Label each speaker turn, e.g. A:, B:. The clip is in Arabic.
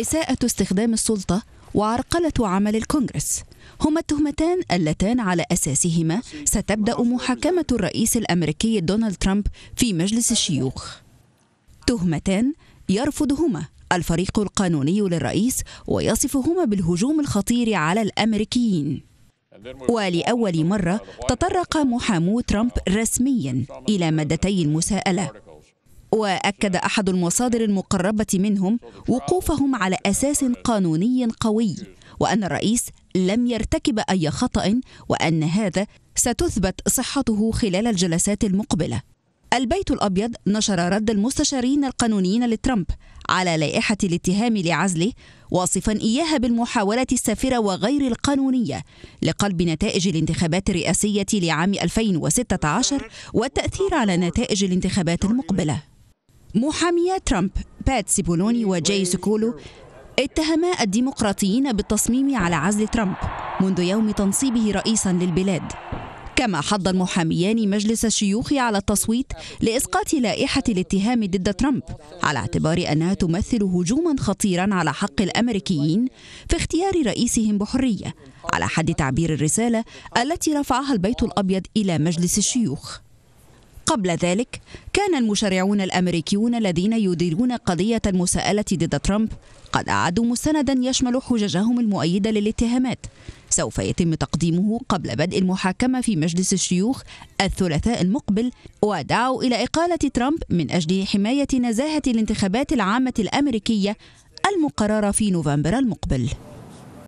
A: إساءة استخدام السلطة وعرقلة عمل الكونغرس هما التهمتان اللتان على أساسهما ستبدأ محاكمة الرئيس الأمريكي دونالد ترامب في مجلس الشيوخ تهمتان يرفضهما الفريق القانوني للرئيس ويصفهما بالهجوم الخطير على الامريكيين ولأول مرة تطرق محامو ترامب رسميا إلى مادتي المساءلة واكد احد المصادر المقربه منهم وقوفهم على اساس قانوني قوي وان الرئيس لم يرتكب اي خطا وان هذا ستثبت صحته خلال الجلسات المقبله البيت الابيض نشر رد المستشارين القانونيين لترامب على لائحه الاتهام لعزله واصفا اياها بالمحاوله السافره وغير القانونيه لقلب نتائج الانتخابات الرئاسيه لعام 2016 والتاثير على نتائج الانتخابات المقبله محامية ترامب بات سيبولوني وجاي سكولو اتهما الديمقراطيين بالتصميم على عزل ترامب منذ يوم تنصيبه رئيسا للبلاد كما حض المحاميان مجلس الشيوخ على التصويت لاسقاط لائحه الاتهام ضد ترامب على اعتبار انها تمثل هجوما خطيرا على حق الامريكيين في اختيار رئيسهم بحريه على حد تعبير الرساله التي رفعها البيت الابيض الى مجلس الشيوخ قبل ذلك كان المشرعون الامريكيون الذين يديرون قضيه المساءله ضد ترامب قد اعدوا مستندا يشمل حججهم المؤيده للاتهامات سوف يتم تقديمه قبل بدء المحاكمه في مجلس الشيوخ الثلاثاء المقبل ودعوا الى اقاله ترامب من اجل حمايه نزاهه الانتخابات العامه الامريكيه المقرره في نوفمبر المقبل